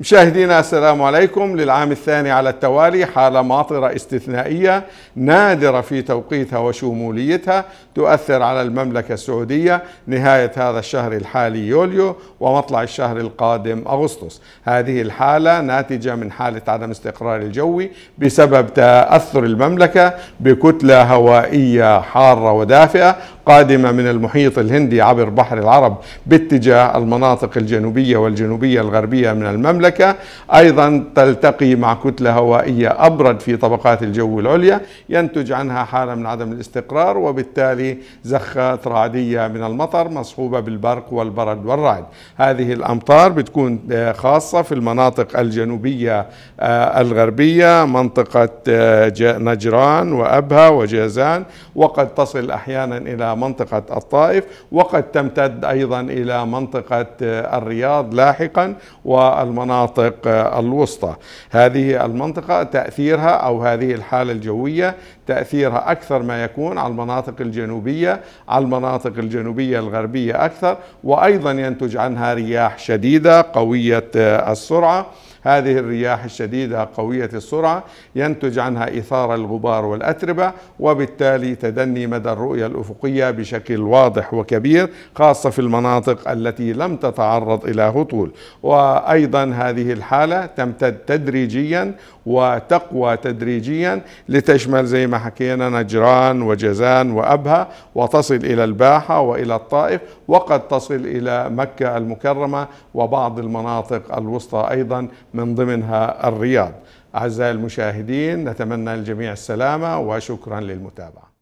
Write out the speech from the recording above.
مشاهدينا السلام عليكم للعام الثاني على التوالي حالة ماطرة استثنائية نادرة في توقيتها وشموليتها تؤثر على المملكة السعودية نهاية هذا الشهر الحالي يوليو ومطلع الشهر القادم أغسطس هذه الحالة ناتجة من حالة عدم استقرار الجوي بسبب تأثر المملكة بكتلة هوائية حارة ودافئة قادمة من المحيط الهندي عبر بحر العرب باتجاه المناطق الجنوبية والجنوبية الغربية من المملكة أيضا تلتقي مع كتلة هوائية أبرد في طبقات الجو العليا ينتج عنها حالة من عدم الاستقرار وبالتالي زخات رعدية من المطر مصحوبة بالبرق والبرد والرعد هذه الأمطار بتكون خاصة في المناطق الجنوبية آه، الغربية منطقة آه، نجران وأبها وجازان وقد تصل أحيانا إلى منطقة الطائف وقد تمتد أيضا إلى منطقة آه، الرياض لاحقا والمناطق آه، الوسطى هذه المنطقة تأثيرها أو هذه الحالة الجوية تأثيرها أكثر ما يكون على المناطق الجنوبية على المناطق الجنوبية الغربية أكثر وأيضا ينتج عنها رياح شديدة قوية آه، السرعة هذه الرياح الشديدة قوية السرعة ينتج عنها إثارة الغبار والأتربة وبالتالي تدني مدى الرؤية الأفقية بشكل واضح وكبير خاصة في المناطق التي لم تتعرض إلى هطول وأيضا هذه الحالة تمتد تدريجيا وتقوى تدريجيا لتشمل زي ما حكينا نجران وجزان وأبها وتصل إلى الباحة وإلى الطائف وقد تصل إلى مكة المكرمة وبعض المناطق الوسطى أيضا من ضمنها الرياض أعزائي المشاهدين نتمنى الجميع السلامة وشكرا للمتابعة